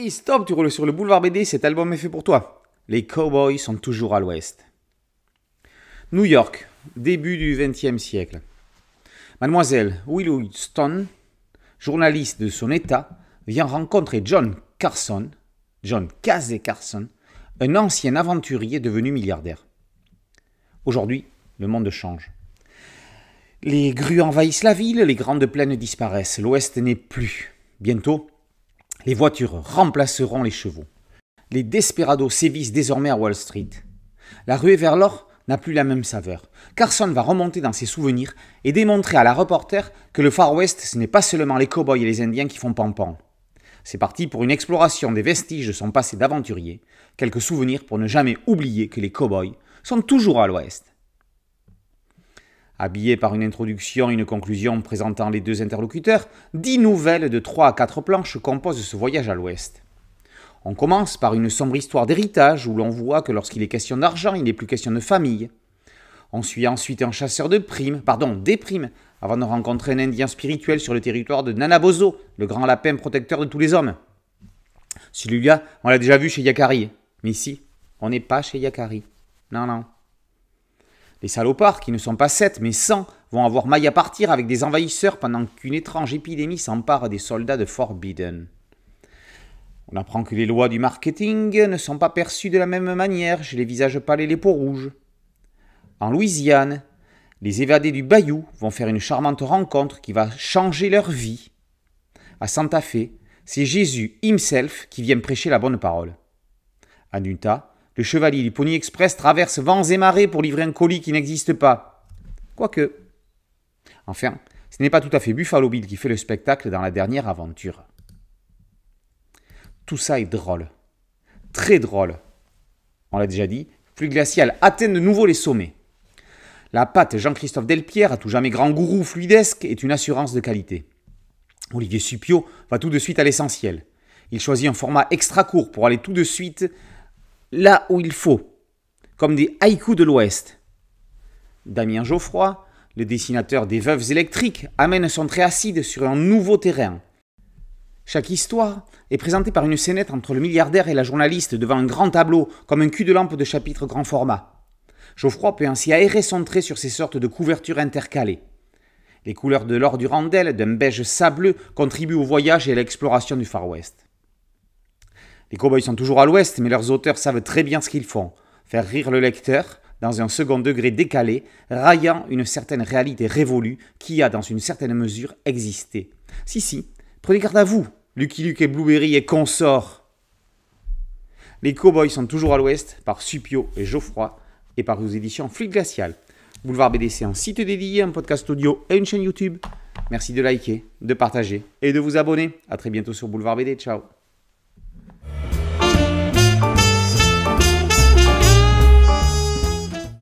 Et stop, tu roules sur le boulevard BD, cet album est fait pour toi. Les cowboys sont toujours à l'ouest. New York, début du XXe siècle. Mademoiselle Willow Stone, journaliste de son état, vient rencontrer John Carson, John Casey Carson, un ancien aventurier devenu milliardaire. Aujourd'hui, le monde change. Les grues envahissent la ville, les grandes plaines disparaissent, l'Ouest n'est plus. Bientôt, les voitures remplaceront les chevaux. Les desperados sévissent désormais à Wall Street. La ruée vers l'or n'a plus la même saveur. Carson va remonter dans ses souvenirs et démontrer à la reporter que le Far West, ce n'est pas seulement les cowboys et les Indiens qui font pampan. C'est parti pour une exploration des vestiges de son passé d'aventurier, quelques souvenirs pour ne jamais oublier que les cowboys sont toujours à l'ouest habillé par une introduction et une conclusion présentant les deux interlocuteurs, dix nouvelles de trois à quatre planches composent ce voyage à l'ouest. On commence par une sombre histoire d'héritage où l'on voit que lorsqu'il est question d'argent, il n'est plus question de famille. On suit ensuite un chasseur de primes, pardon, des primes, avant de rencontrer un indien spirituel sur le territoire de Nanabozo, le grand lapin protecteur de tous les hommes. Celui-là, on l'a déjà vu chez Yakari. Mais ici, on n'est pas chez Yakari. Non, non. Les salopards, qui ne sont pas sept, mais 100, vont avoir maille à partir avec des envahisseurs pendant qu'une étrange épidémie s'empare des soldats de Forbidden. On apprend que les lois du marketing ne sont pas perçues de la même manière chez les visages pâles et les peaux rouges. En Louisiane, les évadés du Bayou vont faire une charmante rencontre qui va changer leur vie. À Santa Fe, c'est Jésus himself qui vient prêcher la bonne parole. À le chevalier du Pony Express traverse vents et marées pour livrer un colis qui n'existe pas. Quoique. Enfin, ce n'est pas tout à fait Buffalo Bill qui fait le spectacle dans la dernière aventure. Tout ça est drôle. Très drôle. On l'a déjà dit, plus glacial atteint de nouveau les sommets. La patte Jean-Christophe Delpierre, à tout jamais grand gourou fluidesque, est une assurance de qualité. Olivier Supio va tout de suite à l'essentiel. Il choisit un format extra court pour aller tout de suite là où il faut, comme des haïkus de l'Ouest. Damien Geoffroy, le dessinateur des Veuves électriques, amène son trait acide sur un nouveau terrain. Chaque histoire est présentée par une scénette entre le milliardaire et la journaliste devant un grand tableau, comme un cul de lampe de chapitre grand format. Geoffroy peut ainsi aérer son trait sur ces sortes de couvertures intercalées. Les couleurs de l'or du randel, d'un beige sableux, contribuent au voyage et à l'exploration du Far West. Les cowboys sont toujours à l'ouest, mais leurs auteurs savent très bien ce qu'ils font. Faire rire le lecteur dans un second degré décalé, raillant une certaine réalité révolue qui a dans une certaine mesure existé. Si, si, prenez garde à vous, Lucky Luke et Blueberry et consorts. Les cowboys sont toujours à l'ouest par Supio et Geoffroy et par vos éditions Fluide Glacial. Boulevard BDC un site dédié, un podcast audio et une chaîne YouTube. Merci de liker, de partager et de vous abonner. À très bientôt sur Boulevard BD. Ciao